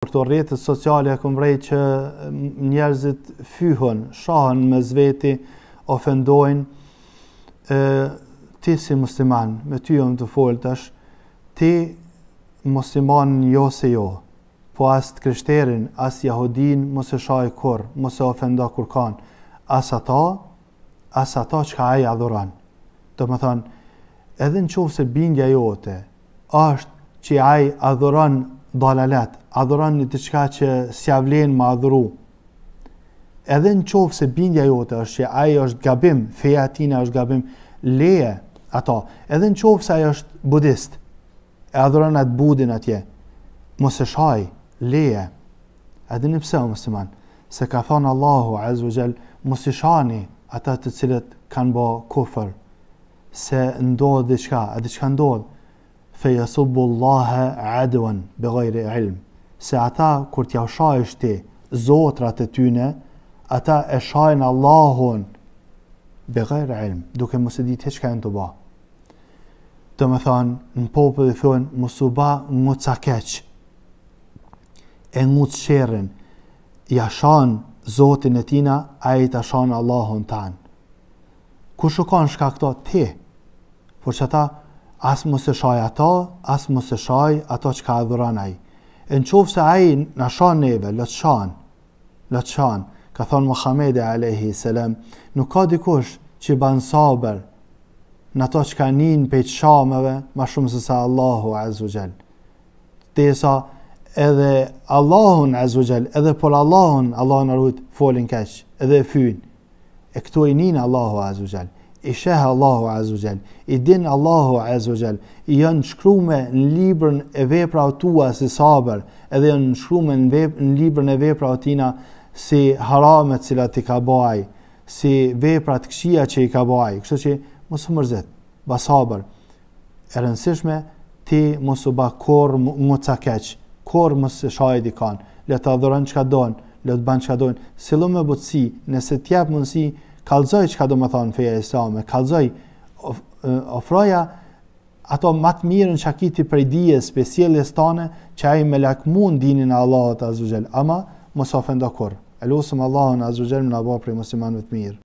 Për të sociale sociali e që njerëzit fyhën, shahën me zveti, ofendojnë, ti si musliman, me ty jo të folë ti musliman jo se jo, po as të kryshterin, asë jahodin, mos e shahë i kur, mos e ofenda kur kanë, asë ata, as ata që ka aja dhuran. Të më thonë, edhe në qovë se bingja jote, është, që aj adhuran dalalet, adhuran një të qka që s'javlen vlenë ma adhuru, edhe në qovë se bindja jote është që aje është gabim, feja tine është gabim, leje ato, edhe në qovë se aje është budist, e adhuran atë budin atje, mos e shaj, leje, edhe një pse o mësliman, se ka thonë Allahu azhu gjelë, mos i shani ata të cilët kanë bo kufër, se ndodhë dhe qka, edhe qka ndodhë, fejasubu Allahe adëvan bëgajri ilm. Se ata kur t'ja shajsh ti zotrat e tyne, ata e shajnë Allahun bëgajri ilm, duke mos e ditë heqka e në të ba. Të me thonë, në popë dhe thonë, mosu ba ngu keq, e ngu të shërën, ja shanë zotin e tina, a i ta Allahun tanë. Ku kanë shka këto? Ti. Por që ata, as mos e shaj ato, as mos e shaj ato që ka adhuran aji. E në qovë se aji në shan neve, lëtë shan, lëtë shan, ka thonë Muhammed e Alehi Selem, nuk ka dikush që ban sabër në ato që ka njën pejt shameve, ma shumë se sa Allahu Azhu Gjell. Te sa edhe Allahun Azhu edhe por Allahun, Allahun arhut folin keq, edhe fyn, e këtu e njën Allahu Azhu i shehe Allahu Azu i din Allahu Azu i janë shkru me në librën e vepra o tua si sabër, edhe janë shkru me në, vep, në librën e vepra o tina si haramet cila ti ka baj, si vepra të këshia që i ka baj, kështë që mosë mërzit, ba sabër, e rënsishme, ti mosë ba korë më të keqë, korë më së shajt i kanë, le të adhërën që ka donë, le të banë që ka donë, si lu me botësi, nëse tjep mundësi, kalzoj që ka do më thonë feja e sëme, kalzoj of, ofroja ato matë mirën që a kiti për i dije spesiel e stane që a me lak mund dinin Allahot Azuzel, ama mos ofendo kur. Elusëm Allahot Azuzel më nabohë prej musimanëve të mirë.